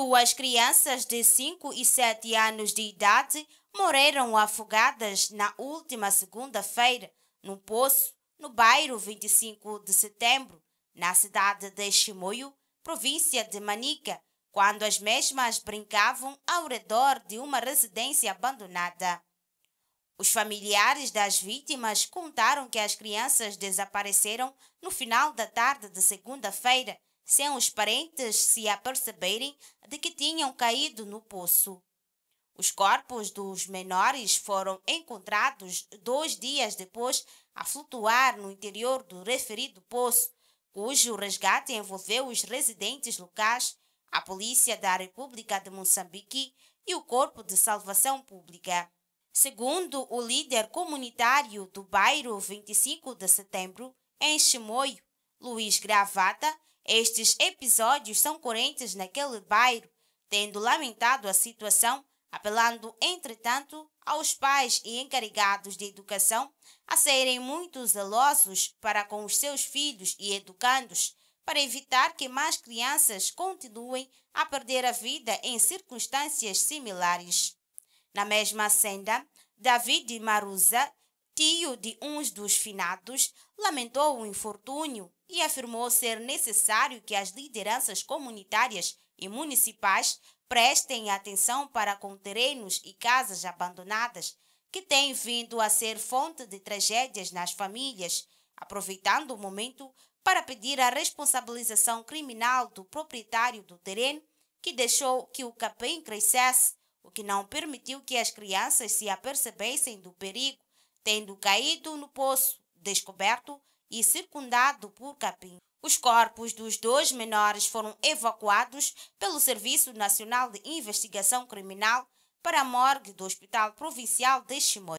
Duas crianças de 5 e 7 anos de idade morreram afogadas na última segunda-feira num poço no bairro 25 de setembro, na cidade de Chimoio, província de Manica, quando as mesmas brincavam ao redor de uma residência abandonada. Os familiares das vítimas contaram que as crianças desapareceram no final da tarde de segunda-feira sem os parentes se aperceberem de que tinham caído no poço. Os corpos dos menores foram encontrados dois dias depois a flutuar no interior do referido poço, cujo resgate envolveu os residentes locais, a Polícia da República de Moçambique e o Corpo de Salvação Pública. Segundo o líder comunitário do bairro 25 de setembro, em Chimoio, Luiz Gravata, estes episódios são correntes naquele bairro, tendo lamentado a situação, apelando, entretanto, aos pais e encarregados de educação a serem muito zelosos para com os seus filhos e educandos, para evitar que mais crianças continuem a perder a vida em circunstâncias similares. Na mesma senda, David Maruza, tio de uns dos finados, lamentou o infortúnio e afirmou ser necessário que as lideranças comunitárias e municipais prestem atenção para com terrenos e casas abandonadas que têm vindo a ser fonte de tragédias nas famílias, aproveitando o momento para pedir a responsabilização criminal do proprietário do terreno que deixou que o capim crescesse, o que não permitiu que as crianças se apercebessem do perigo, tendo caído no poço descoberto e circundado por capim. Os corpos dos dois menores foram evacuados pelo Serviço Nacional de Investigação Criminal para a morgue do Hospital Provincial de Chimoio.